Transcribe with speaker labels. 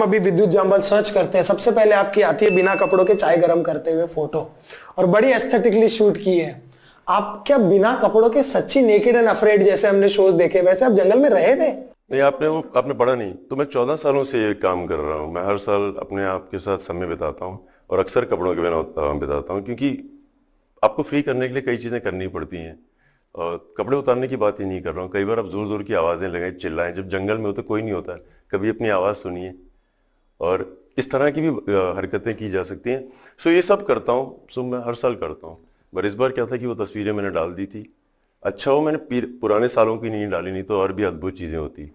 Speaker 1: हम अभी विद्युत जंबल सर्च करते हैं सबसे पहले आपकी आती है बिना कपड़ों के चाय गर्म करते हुए फोटो और बड़ी एस्थेटिकली शूट की है आप क्या बिना कपड़ों के सच्ची नेकेड एंड अफ्रेड जैसे हमने शोज देखे वैसे आप जंगल में रहे थे
Speaker 2: नहीं आपने वो आपने पढ़ा नहीं तो मैं चौदह सालों से ये काम कर रहा हूँ मैं हर साल अपने आप के साथ समय बिताता हूँ और अक्सर कपड़ों के बिना बिताता हूँ क्योंकि आपको फ्री करने के लिए कई चीज़ें करनी पड़ती हैं और कपड़े उतारने की बात ही नहीं कर रहा हूँ कई बार आप ज़ोर ज़ोर की आवाज़ें लगाएं चिल्लाएं जब जंगल में हो तो कोई नहीं होता कभी अपनी आवाज़ सुनिए और इस तरह की भी हरकतें की जा सकती हैं सो ये सब करता हूँ सो मैं हर साल करता हूँ पर इस बार क्या था कि वो तस्वीरें मैंने डाल दी थी अच्छा हो मैंने पुराने सालों की नहीं डाली नहीं तो और भी अद्भुत चीज़ें होती